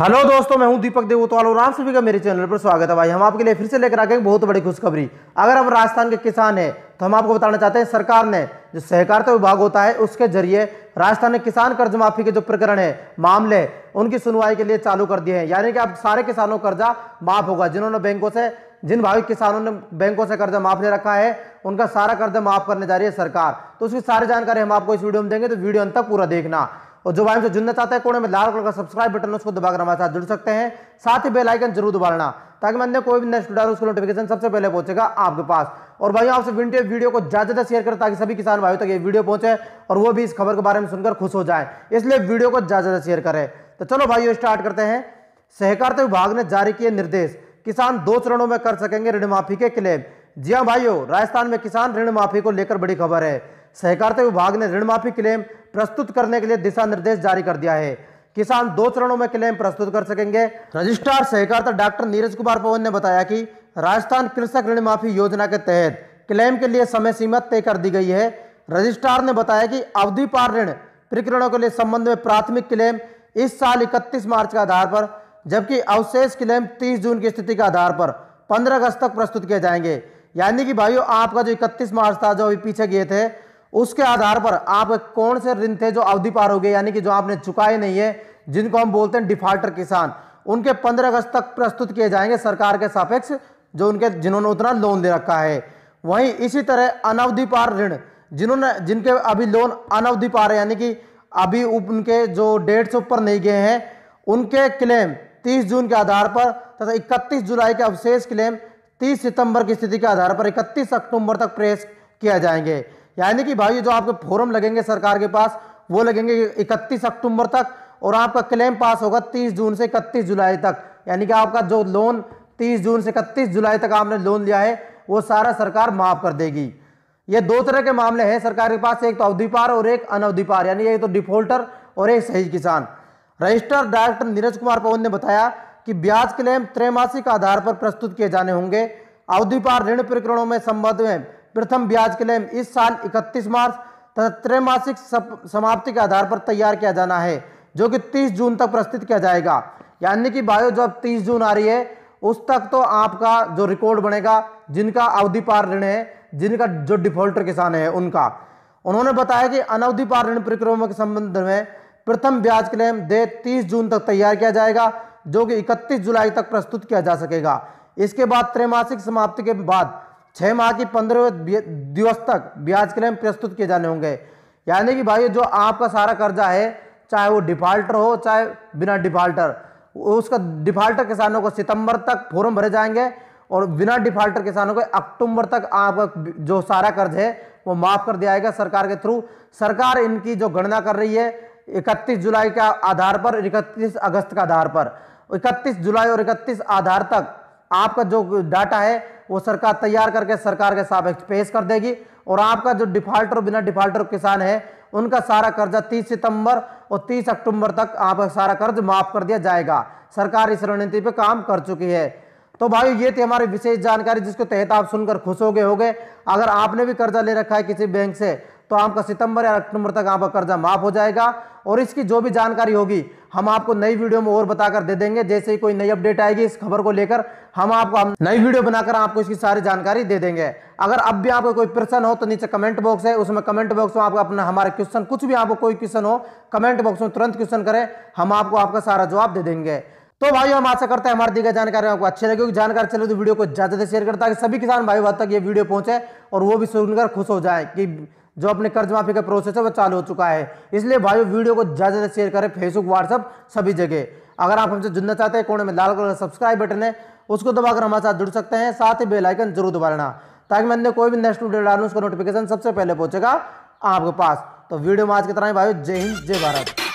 hello दोस्तों मैं हूं दीपक देवोतवाल और आप सभी का मेरे चैनल पर स्वागत है भाई हम आपके लिए फिर से लेकर आ गए बहुत बड़ी खुशखबरी अगर आप राजस्थान के किसान हैं तो हम आपको बताना चाहते हैं सरकार ने जो सहकारिता विभाग होता है उसके जरिए राजस्थान ने किसान कर्ज माफी के जो प्रकरण है मामले उनकी सुनवाई के लिए चालू कर दिए हैं यानी कि आप सारे किसानों कर्जा माफ होगा जिन्होंने बैंकों से जिन भावी किसानों ने बैंकों से कर्जा माफ ले रखा है उनका सारा कर्जा माफ करने जा रही है सरकार तो उसकी सारी जानकारी हम आपको इस वीडियो में देंगे तो वीडियो अंत तक पूरा देखना और जो भाई हमसे जुड़ना चाहते हैं कोने में लाल कलर का सब्सक्राइब बटन उसको दबाकर हमारे साथ जुड़ सकते हैं साथ ही बेल आइकन जरूर दबाना ताकि मैंने कोई भी नेक्स्ट डाल उसको नोटिफिकेशन सबसे पहले पहुंचेगा आपके पास और भाई आपसे विंटे वीडियो को ज्यादा ज्यादा शेयर करें ताकि सभी किसान भाई तक ये वीडियो पहुंचे और वो भी इस खबर के बारे में सुनकर खुश हो जाए इसलिए वीडियो को ज्यादा ज्यादा शेयर करें तो चलो भाई स्टार्ट करते हैं सहकारिता विभाग ने जारी किए निर्देश किसान दो चरणों में कर सकेंगे ऋण माफी के क्लेम जी हाँ भाइयों राजस्थान में किसान ऋण माफी को लेकर बड़ी खबर है सहकारिता विभाग ने ऋण माफी क्लेम प्रस्तुत करने के लिए दिशा निर्देश जारी कर दिया है किसान दो चरणों में क्लेम प्रस्तुत कर सकेंगे रजिस्ट्रार सहकारिता डॉक्टर नीरज कुमार पवन ने बताया कि राजस्थान कृषक ऋण माफी योजना के तहत क्लेम के लिए समय सीमा तय कर दी गई है रजिस्ट्रार ने बताया कि अवधि पार ऋण प्रकरणों के लिए संबंध में प्राथमिक क्लेम इस साल इकतीस मार्च के आधार पर जबकि अवशेष क्लेम तीस जून की स्थिति के आधार पर पंद्रह अगस्त तक प्रस्तुत किए जाएंगे यानी कि भाइयों आपका जो इकतीस मार्च था जो अभी पीछे गए थे उसके आधार पर आप कौन से ऋण थे जो अवधि पार हो गए यानी कि जो आपने चुकाए नहीं है जिनको हम बोलते हैं डिफाल्टर किसान उनके 15 अगस्त तक प्रस्तुत किए जाएंगे सरकार के सापेक्ष जो उनके जिन्होंने उतना लोन दे रखा है वहीं इसी तरह अनवधि पार ऋण जिन्होंने जिनके अभी लोन अनवधि पार है यानी कि अभी उनके जो डेट्स ऊपर नहीं गए हैं उनके क्लेम 30 जून के आधार पर तथा 31 जुलाई के अवशेष क्लेम 30 सितंबर की स्थिति के आधार पर 31 अक्टूबर तक प्रेस किया जाएंगे यानी कि भाई जो आपके फॉरम लगेंगे सरकार के पास वो लगेंगे इकतीस अक्टूबर तक और आपका क्लेम पास होगा तीस जून से इकतीस जुलाई तक यानी कि आपका जो लोन तीस जून से इकतीस जुलाई तक आपने लोन लिया है वो सारा सरकार माफ़ कर देगी ये दो तरह के मामले हैं सरकार के पास एक तो अवधिपार और एक अनवधिपार यानी एक तो डिफॉल्टर और एक सही किसान रजिस्टर डायरेक्टर नीरज कुमार पवन ने बताया कि ब्याज क्लेम त्रैमासिक आधार पर प्रस्तुत किए जाने होंगे अवधिपार ऋण प्रकरणों में संबंध में प्रथम ब्याज क्लेम इस साल 31 मार्च तथा त्रैमासिक समाप्ति के आधार पर तैयार किया जाना है जो कि 30 जून तक प्रस्तुत किया जाएगा यानी कि बायो जब 30 जून आ रही है उस तक तो आपका जो रिकॉर्ड बनेगा जिनका अवधि पार ऋण है जिनका जो डिफॉल्टर किसान है उनका उन्होंने बताया कि अनवधि पार ऋण प्रक्रियाओं के संबंध में प्रथम ब्याज क्लेम दे तीस जून तक तैयार किया जाएगा जो कि 31 जुलाई तक प्रस्तुत किया जा सकेगा इसके बाद त्रैमासिक समाप्ति के बाद छः माह की पंद्रह दिवस तक ब्याज क्लेम प्रस्तुत किए जाने होंगे यानी कि भाई जो आपका सारा कर्जा है चाहे वो डिफाल्टर हो चाहे बिना डिफाल्टर उसका डिफाल्टर किसानों को सितंबर तक फॉर्म भरे जाएंगे और बिना डिफाल्टर किसानों को अक्टूबर तक आपका जो सारा कर्ज है वो माफ कर दिया जाएगा सरकार के थ्रू सरकार इनकी जो गणना कर रही है इकतीस जुलाई के आधार पर इकतीस अगस्त के आधार पर इकतीस जुलाई और इकतीस आधार तक आपका जो डाटा है वो सरकार तैयार करके सरकार के सापेक्ष पेश कर देगी और आपका जो डिफाल्टर बिना डिफाल्टर किसान है उनका सारा कर्जा 30 सितंबर और 30 अक्टूबर तक आपका सारा कर्ज माफ कर दिया जाएगा सरकार इस रणनीति पर काम कर चुकी है तो भाई ये थी हमारी विशेष जानकारी जिसके तहत आप सुनकर खुश हो गए हो गए अगर आपने भी कर्जा ले रखा है किसी बैंक से तो आपका सितंबर या अक्टूबर तक आपका कर्जा माफ हो जाएगा और इसकी जो भी जानकारी होगी हम आपको नई वीडियो में और बताकर दे देंगे जैसे ही कोई नई अपडेट आएगी इस खबर को लेकर हम आपको हम नई वीडियो बनाकर आपको इसकी सारी जानकारी दे देंगे अगर अब भी आपको कोई प्रश्न हो तो नीचे कमेंट बॉक्स है उसमें कमेंट बॉक्स में आपको अपना हमारे क्वेश्चन कुछ भी आपको कोई क्वेश्चन हो कमेंट बॉक्स में तुरंत क्वेश्चन करें हम आपको आपका सारा जवाब दे देंगे तो भाई हम आशा करते हैं हमारी दी गई जानकारी आपको अच्छी लगी जानकारी चले तो वीडियो को ज्यादा से शेयर करता है सभी किसान भाई बात तक ये वीडियो पहुंचे और वो भी सुनकर खुश हो जाए कि जो अपने कर्ज माफी का प्रोसेस है वो चालू हो चुका है इसलिए भाई वीडियो को ज़्यादा ज़्यादा शेयर करें फेसबुक व्हाट्सअप सभी जगह अगर आप हमसे जुड़ना चाहते हैं कोने में लाल कलर का सब्सक्राइब बटन है उसको दबाकर हमारे साथ जुड़ सकते हैं साथ ही बेलाइकन जरूर दबा लेना ताकि मैंने कोई भी नेक्स्ट वीडियो डालू उसका नोटिफिकेशन सबसे पहले पहुंचेगा आपके पास तो वीडियो में आज की तरह भाई जय हिंद जय भारत